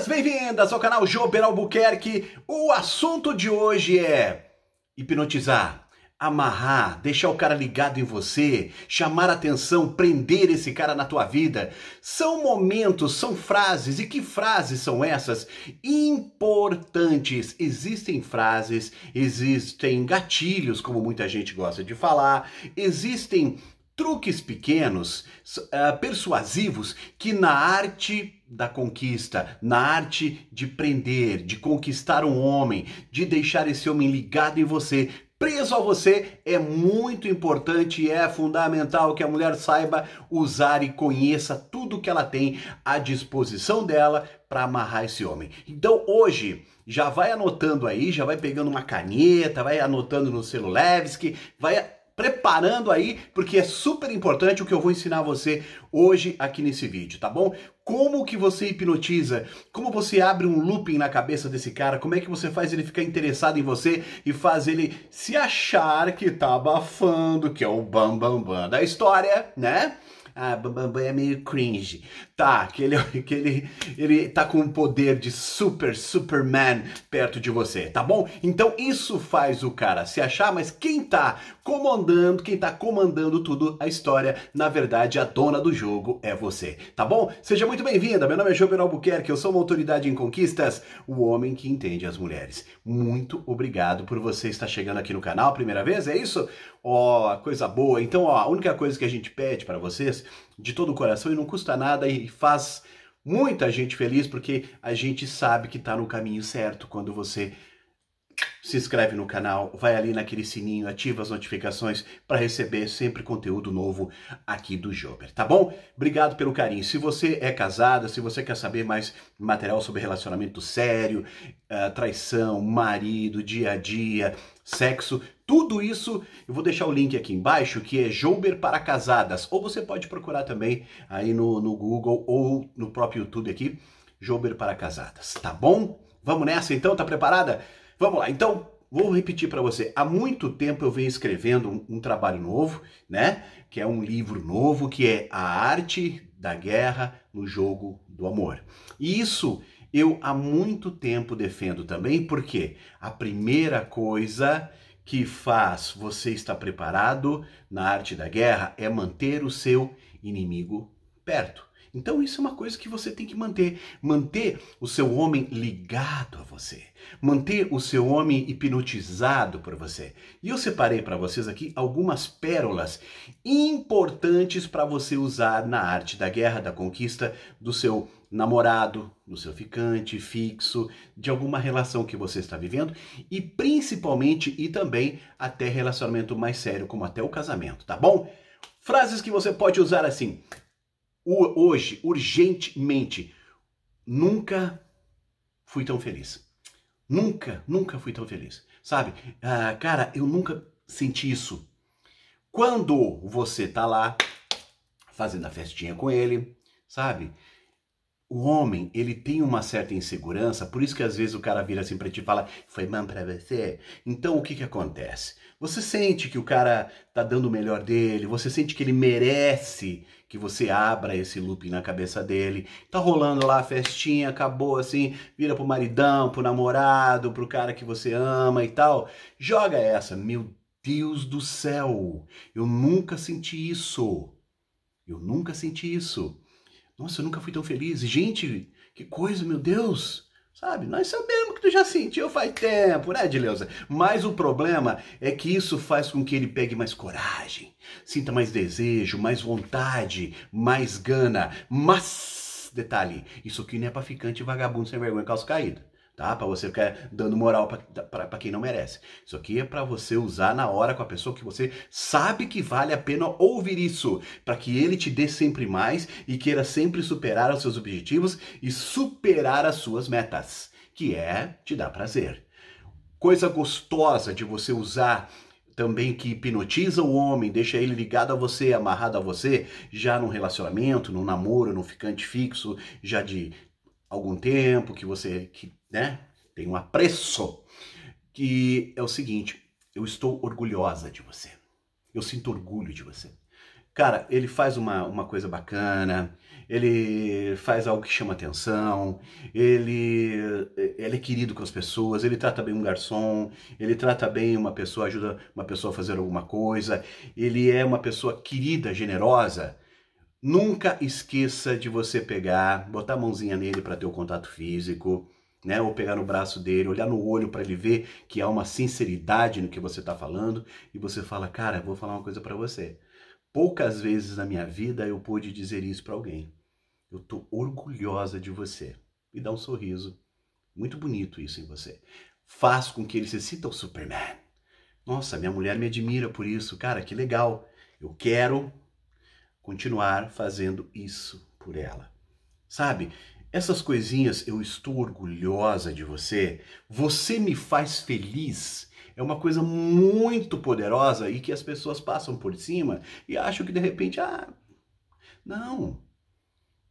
Bem-vindas, bem-vindas ao canal Jober Albuquerque. O assunto de hoje é hipnotizar, amarrar, deixar o cara ligado em você, chamar atenção, prender esse cara na tua vida. São momentos, são frases, e que frases são essas? Importantes. Existem frases, existem gatilhos, como muita gente gosta de falar, existem truques pequenos, uh, persuasivos, que na arte da conquista, na arte de prender, de conquistar um homem, de deixar esse homem ligado em você, preso a você, é muito importante e é fundamental que a mulher saiba usar e conheça tudo que ela tem à disposição dela para amarrar esse homem. Então hoje já vai anotando aí, já vai pegando uma caneta, vai anotando no celular, vai preparando aí, porque é super importante o que eu vou ensinar você hoje aqui nesse vídeo, tá bom? Como que você hipnotiza? Como você abre um looping na cabeça desse cara? Como é que você faz ele ficar interessado em você e faz ele se achar que tá abafando, que é o bam bam bam da história, né? Ah, Bambambam é meio cringe. Tá, que ele, é que ele, ele tá com o poder de super, superman perto de você, tá bom? Então isso faz o cara se achar, mas quem tá comandando, quem tá comandando tudo a história, na verdade a dona do jogo é você, tá bom? Seja muito bem-vinda, meu nome é Jovem Albuquerque, eu sou uma autoridade em conquistas, o homem que entende as mulheres. Muito obrigado por você estar chegando aqui no canal, primeira vez, é isso? Ó, oh, coisa boa. Então, ó, a única coisa que a gente pede para vocês de todo o coração e não custa nada e faz muita gente feliz porque a gente sabe que está no caminho certo quando você se inscreve no canal, vai ali naquele sininho, ativa as notificações para receber sempre conteúdo novo aqui do Jober, tá bom? Obrigado pelo carinho. Se você é casada, se você quer saber mais material sobre relacionamento sério, eh, traição, marido, dia a dia, sexo, tudo isso eu vou deixar o link aqui embaixo, que é Jouber para Casadas, ou você pode procurar também aí no, no Google ou no próprio YouTube aqui, Jouber para Casadas, tá bom? Vamos nessa então, tá preparada? Vamos lá, então vou repetir para você. Há muito tempo eu venho escrevendo um, um, trabalho novo, né? Que é um livro novo, que é A Arte da Guerra no Jogo do Amor. E isso eu há muito tempo defendo também, porque a primeira coisa que faz você estar preparado na arte da guerra é manter o seu inimigo perto. Então isso é uma coisa que você tem que manter, manter o seu homem ligado a você, manter o seu homem hipnotizado por você. E eu separei para vocês aqui algumas pérolas importantes para você usar na arte da guerra, da conquista do seu namorado, do seu ficante fixo, de alguma relação que você está vivendo e principalmente e também até relacionamento mais sério, como até o casamento, tá bom? Frases que você pode usar assim: hoje, urgentemente, nunca fui tão feliz. Nunca, nunca fui tão feliz. Sabe? Ah, cara, eu nunca senti isso. Quando você tá lá fazendo a festinha com ele, sabe? o homem, ele tem uma certa insegurança, por isso que às vezes o cara vira assim pra ti e fala, foi man pra você. Então o que que acontece? Você sente que o cara tá dando o melhor dele, você sente que ele merece que você abra esse loop na cabeça dele. Tá rolando lá a festinha, acabou assim, vira pro maridão, pro namorado, pro cara que você ama e tal. Joga essa, meu Deus do céu, eu nunca senti isso. Eu nunca senti isso. Nossa, eu nunca fui tão feliz. Gente, que coisa, meu Deus! Sabe? Nós sabemos que tu já sentiu faz tempo, né, Edileuza? Mas o problema é que isso faz com que ele pegue mais coragem, sinta mais desejo, mais vontade, mais gana. Mas, detalhe, isso aqui não é pra ficante vagabundo sem vergonha calça caída tá? Para você ficar dando moral para quem não merece. Isso aqui é para você usar na hora com a pessoa que você sabe que vale a pena ouvir isso, para que ele te dê sempre mais e queira sempre superar os seus objetivos e superar as suas metas, que é te dar prazer. Coisa gostosa de você usar também que hipnotiza o homem, deixa ele ligado a você, amarrado a você, já num relacionamento, num namoro, num ficante fixo, já de algum tempo, que você que, né, tem um apreço, que é o seguinte, eu estou orgulhosa de você. Eu sinto orgulho de você. Cara, ele faz uma, uma coisa bacana, ele faz algo que chama atenção, ele, ele é querido com as pessoas, ele trata bem um garçom, ele trata bem uma pessoa, ajuda uma pessoa a fazer alguma coisa, ele é uma pessoa querida, generosa, Nunca esqueça de você pegar, botar a mãozinha nele para ter o contato físico, né? Ou pegar no braço dele, olhar no olho para ele ver que há uma sinceridade no que você está falando e você fala, cara, vou falar uma coisa para você. Poucas vezes na minha vida eu pude dizer isso para alguém. Eu tô orgulhosa de você. E dá um sorriso. Muito bonito isso em você. Faz com que ele se sinta o Superman. Nossa, minha mulher me admira por isso. Cara, que legal. Eu quero continuar fazendo isso por ela. Sabe? Essas coisinhas eu estou orgulhosa de você, você me faz feliz. É uma coisa muito poderosa e que as pessoas passam por cima e acham que de repente, ah, não,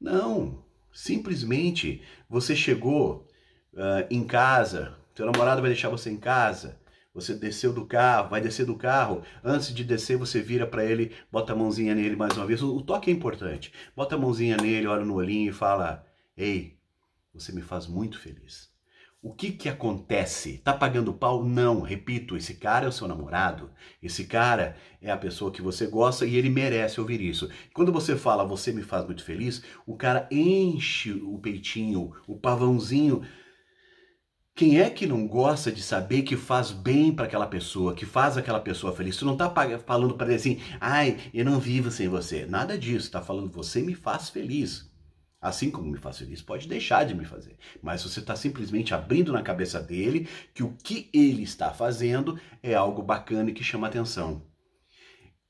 não. Simplesmente você chegou uh, em casa, seu namorado vai deixar você em casa, você desceu do carro, vai descer do carro. Antes de descer, você vira para ele, bota a mãozinha nele mais uma vez. O toque é importante. Bota a mãozinha nele, olha no olhinho e fala: Ei, você me faz muito feliz. O que que acontece? Tá pagando pau? Não, repito, esse cara é o seu namorado. Esse cara é a pessoa que você gosta e ele merece ouvir isso. Quando você fala, você me faz muito feliz, o cara enche o peitinho, o pavãozinho quem é que não gosta de saber que faz bem para aquela pessoa, que faz aquela pessoa feliz? Tu não está falando para ele assim, ai, eu não vivo sem você. Nada disso. Está falando, você me faz feliz. Assim como me faz feliz, pode deixar de me fazer. Mas você está simplesmente abrindo na cabeça dele que o que ele está fazendo é algo bacana e que chama atenção.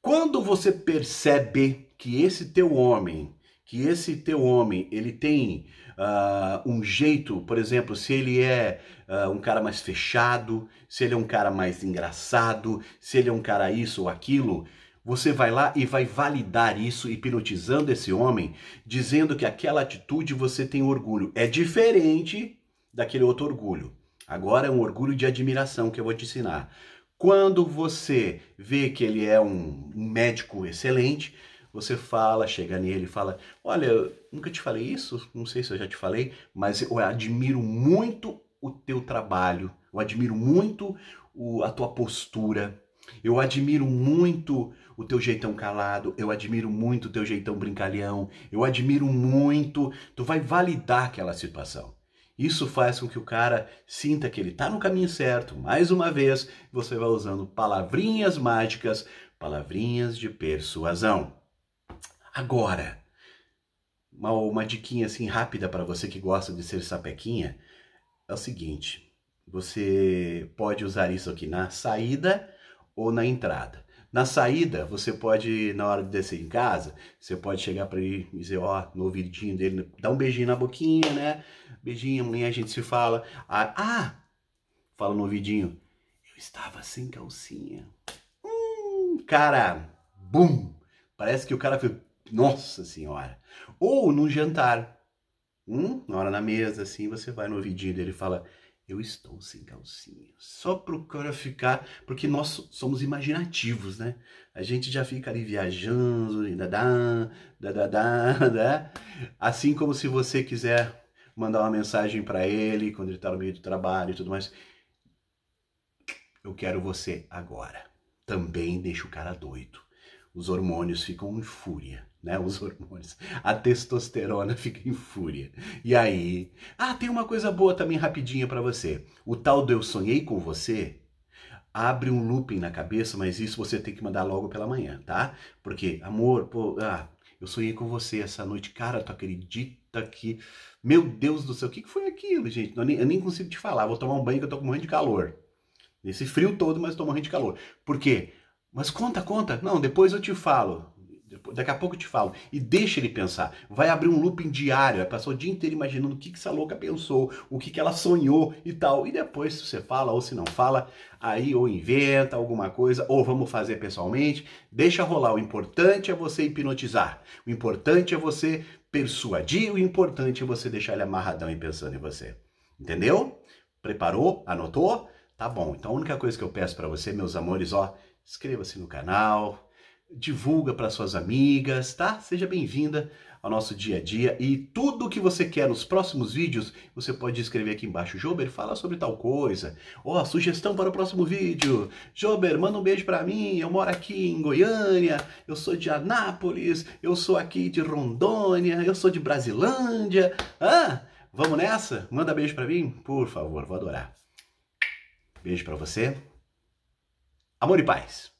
Quando você percebe que esse teu homem, que esse teu homem, ele tem uh, um jeito, por exemplo, se ele é uh, um cara mais fechado, se ele é um cara mais engraçado, se ele é um cara isso ou aquilo, você vai lá e vai validar isso, hipnotizando esse homem, dizendo que aquela atitude você tem orgulho. É diferente daquele outro orgulho. Agora é um orgulho de admiração que eu vou te ensinar. Quando você vê que ele é um médico excelente, você fala, chega nele, fala: Olha, nunca te falei isso, não sei se eu já te falei, mas eu admiro muito o teu trabalho, eu admiro muito o, a tua postura, eu admiro muito o teu jeitão calado, eu admiro muito o teu jeitão brincalhão, eu admiro muito. Tu vai validar aquela situação. Isso faz com que o cara sinta que ele está no caminho certo. Mais uma vez, você vai usando palavrinhas mágicas, palavrinhas de persuasão. Agora, uma, uma diquinha assim rápida para você que gosta de ser sapequinha é o seguinte: você pode usar isso aqui na saída ou na entrada. Na saída, você pode, na hora de descer em casa, você pode chegar para ele e dizer, ó, no ouvidinho dele, dá um beijinho na boquinha, né? Beijinho, amanhã a gente se fala. Ah, ah! fala no ouvidinho, eu estava sem calcinha. Hum, cara, bum! Parece que o cara foi nossa Senhora! Ou num jantar. Hum? Na hora na mesa, assim, você vai no ouvidinho dele e fala: Eu estou sem calcinha. Só procura cara ficar. Porque nós somos imaginativos, né? A gente já fica ali viajando, e dadá, dadá, dadá. Né? Assim como se você quiser mandar uma mensagem para ele quando ele está no meio do trabalho e tudo mais. Eu quero você agora. Também deixa o cara doido. Os hormônios ficam em fúria né, os hormônios. A testosterona fica em fúria. E aí, ah, tem uma coisa boa também rapidinha para você. O tal do eu sonhei com você abre um looping na cabeça, mas isso você tem que mandar logo pela manhã, tá? Porque amor, pô, ah, eu sonhei com você essa noite, cara, tu acredita que meu Deus do céu, o que, que foi aquilo, gente? Eu nem, eu nem consigo te falar. Vou tomar um banho que eu tô morrendo de calor. Nesse frio todo, mas tô morrendo de calor. Por quê? Mas conta, conta. Não, depois eu te falo. Tipo, daqui a pouco eu te falo. E deixa ele pensar. Vai abrir um looping diário, vai passar o dia inteiro imaginando o que, que essa louca pensou, o que, que ela sonhou e tal. E depois, se você fala ou se não fala, aí ou inventa alguma coisa, ou vamos fazer pessoalmente. Deixa rolar. O importante é você hipnotizar. O importante é você persuadir. O importante é você deixar ele amarradão e pensando em você. Entendeu? Preparou? Anotou? Tá bom. Então a única coisa que eu peço para você, meus amores, ó, inscreva-se no canal divulga para suas amigas, tá? Seja bem-vinda ao nosso dia a dia e tudo o que você quer nos próximos vídeos, você pode escrever aqui embaixo. Jober, fala sobre tal coisa. Ó, oh, sugestão para o próximo vídeo. Jober, manda um beijo para mim. Eu moro aqui em Goiânia, eu sou de Anápolis, eu sou aqui de Rondônia, eu sou de Brasilândia. Ah, vamos nessa? Manda beijo para mim, por favor, vou adorar. Beijo para você. Amor e paz.